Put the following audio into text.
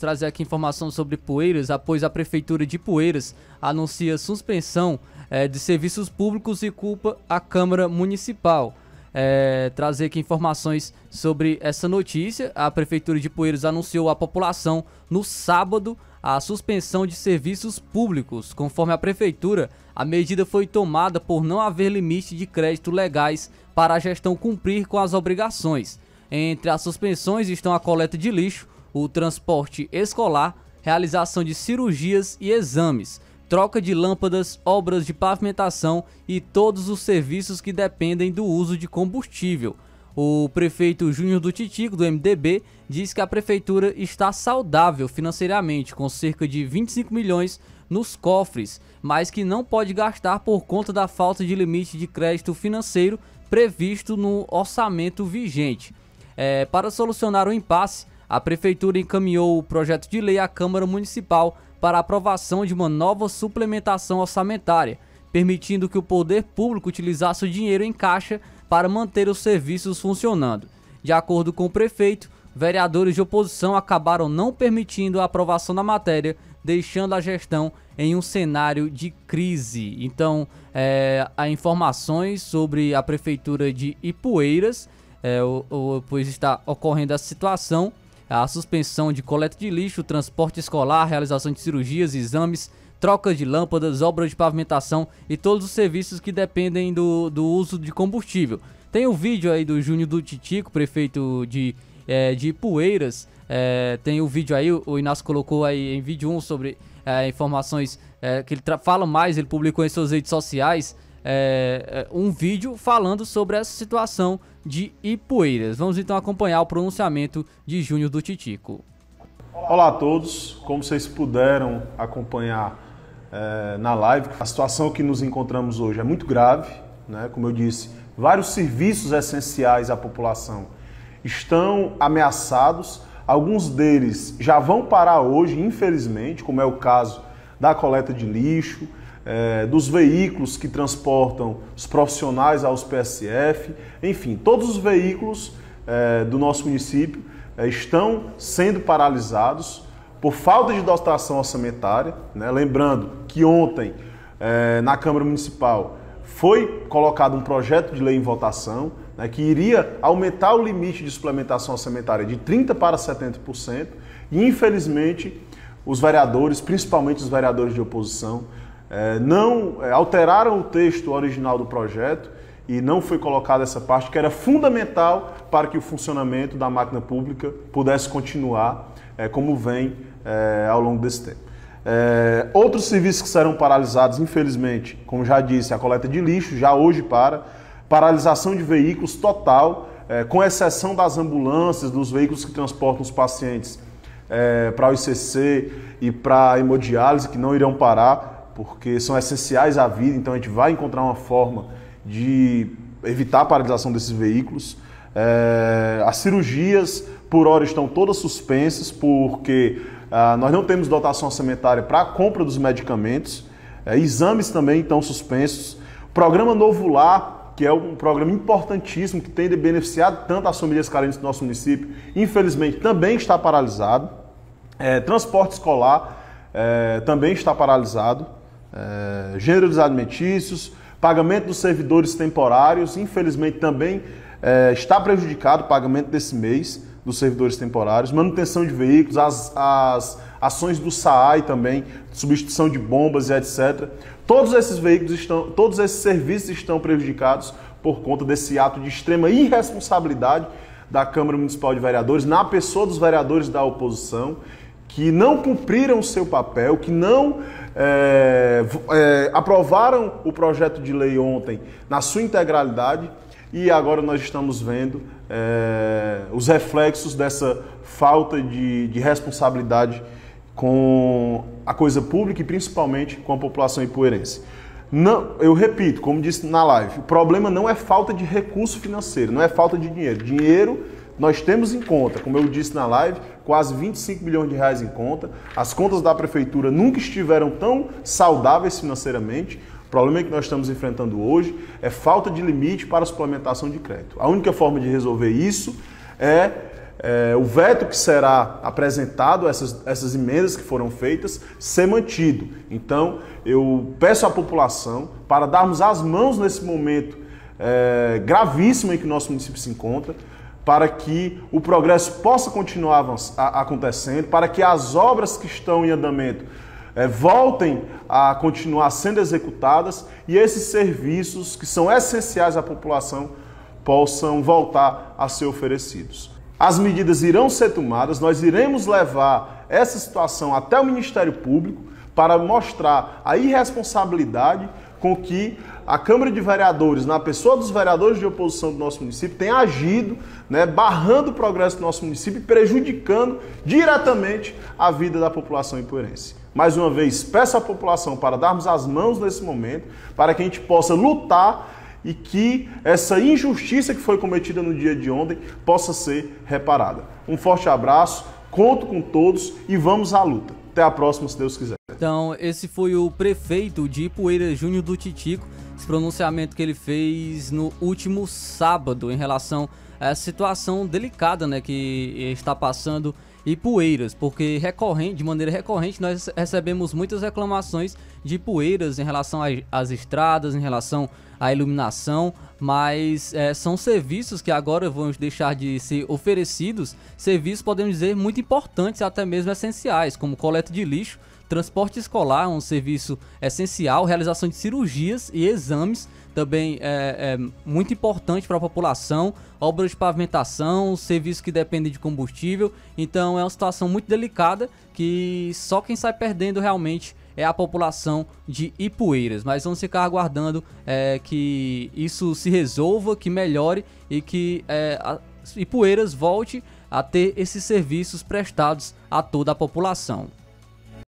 trazer aqui informação sobre Poeiras, após a Prefeitura de Poeiras anuncia suspensão é, de serviços públicos e culpa a Câmara Municipal. É, trazer aqui informações sobre essa notícia. A Prefeitura de Poeiras anunciou à população no sábado a suspensão de serviços públicos. Conforme a Prefeitura, a medida foi tomada por não haver limite de crédito legais para a gestão cumprir com as obrigações. Entre as suspensões estão a coleta de lixo, o transporte escolar, realização de cirurgias e exames, troca de lâmpadas, obras de pavimentação e todos os serviços que dependem do uso de combustível. O prefeito Júnior do Titico, do MDB, diz que a prefeitura está saudável financeiramente, com cerca de 25 milhões nos cofres, mas que não pode gastar por conta da falta de limite de crédito financeiro previsto no orçamento vigente. É, para solucionar o impasse, a Prefeitura encaminhou o projeto de lei à Câmara Municipal para aprovação de uma nova suplementação orçamentária, permitindo que o poder público utilizasse o dinheiro em caixa para manter os serviços funcionando. De acordo com o prefeito, vereadores de oposição acabaram não permitindo a aprovação da matéria, deixando a gestão em um cenário de crise. Então, é, há informações sobre a prefeitura de Ipueiras, é, o, o, pois está ocorrendo essa situação, a suspensão de coleta de lixo, transporte escolar, realização de cirurgias, exames, trocas de lâmpadas, obras de pavimentação e todos os serviços que dependem do, do uso de combustível. Tem o um vídeo aí do Júnior do Titico, prefeito de, é, de Poeiras. É, tem o um vídeo aí, o Inácio colocou aí em vídeo 1 sobre é, informações que ele fala mais, ele publicou em suas redes sociais. É, é, um vídeo falando sobre essa situação de Ipueiras. Vamos então acompanhar o pronunciamento de Júnior do Titico. Olá a todos, como vocês puderam acompanhar é, na live, a situação que nos encontramos hoje é muito grave, né? como eu disse, vários serviços essenciais à população estão ameaçados, alguns deles já vão parar hoje, infelizmente, como é o caso da coleta de lixo, é, dos veículos que transportam os profissionais aos PSF, enfim, todos os veículos é, do nosso município é, estão sendo paralisados por falta de dotação orçamentária. Né? Lembrando que ontem, é, na Câmara Municipal, foi colocado um projeto de lei em votação né, que iria aumentar o limite de suplementação orçamentária de 30% para 70%, e infelizmente os vereadores, principalmente os vereadores de oposição, é, não é, alteraram o texto original do projeto e não foi colocada essa parte que era fundamental para que o funcionamento da máquina pública pudesse continuar é, como vem é, ao longo desse tempo. É, outros serviços que serão paralisados, infelizmente, como já disse, a coleta de lixo já hoje para, paralisação de veículos total, é, com exceção das ambulâncias, dos veículos que transportam os pacientes para o ICC e para a hemodiálise, que não irão parar porque são essenciais à vida, então a gente vai encontrar uma forma de evitar a paralisação desses veículos. É, as cirurgias, por hora, estão todas suspensas, porque ah, nós não temos dotação orçamentária para a compra dos medicamentos. É, exames também estão suspensos. Programa Novo Lar, que é um programa importantíssimo que tem beneficiado tanto as famílias carentes do nosso município, infelizmente também está paralisado. É, transporte escolar é, também está paralisado é, eh, gêneros alimentícios, pagamento dos servidores temporários, infelizmente também é, está prejudicado o pagamento desse mês dos servidores temporários, manutenção de veículos, as, as ações do SAAI também, substituição de bombas e etc. Todos esses veículos estão, todos esses serviços estão prejudicados por conta desse ato de extrema irresponsabilidade da Câmara Municipal de Vereadores, na pessoa dos vereadores da oposição que não cumpriram o seu papel, que não é, é, aprovaram o projeto de lei ontem na sua integralidade e agora nós estamos vendo é, os reflexos dessa falta de, de, responsabilidade com a coisa pública e principalmente com a população ipuerense. Não, eu repito, como disse na live, o problema não é falta de recurso financeiro, não é falta de dinheiro. Dinheiro nós temos em conta, como eu disse na live, quase 25 milhões de reais em conta. As contas da prefeitura nunca estiveram tão saudáveis financeiramente. O problema é que nós estamos enfrentando hoje é falta de limite para a suplementação de crédito. A única forma de resolver isso é é, o veto que será apresentado, essas, essas emendas que foram feitas, ser mantido. Então, eu peço à população para darmos as mãos nesse momento é, gravíssimo em que o nosso município se encontra para que o progresso possa continuar acontecendo, para que as obras que estão em andamento é, voltem a continuar sendo executadas e esses serviços que são essenciais à população possam voltar a ser oferecidos. As medidas irão ser tomadas, nós iremos levar essa situação até o Ministério Público para mostrar a irresponsabilidade com que a Câmara de Vereadores, na pessoa dos vereadores de oposição do nosso município, tem agido, né, barrando o progresso do nosso município e prejudicando diretamente a vida da população ipuerense. Mais uma vez, peço à população para darmos as mãos nesse momento, para que a gente possa lutar e que essa injustiça que foi cometida no dia de ontem possa ser reparada. Um forte abraço, conto com todos e vamos à luta. Até a próxima, se Deus quiser. Então, esse foi o prefeito de Ipueira Júnior do Titico, esse pronunciamento que ele fez no último sábado em relação a essa situação delicada né, que está passando e poeiras, porque recorrente, de maneira recorrente nós recebemos muitas reclamações de poeiras em relação às estradas, em relação à iluminação, mas é, são serviços que agora vão deixar de ser oferecidos, serviços podemos dizer muito importantes, até mesmo essenciais, como coleta de lixo transporte escolar, um serviço essencial, realização de cirurgias e exames, também é, é muito importante para a população, obras de pavimentação, serviços que dependem de combustível. Então é uma situação muito delicada que só quem sai perdendo realmente é a população de Ipueiras. Mas vamos ficar aguardando é, que isso se resolva, que melhore e que é, a, Ipueiras volte a ter esses serviços prestados a toda a população.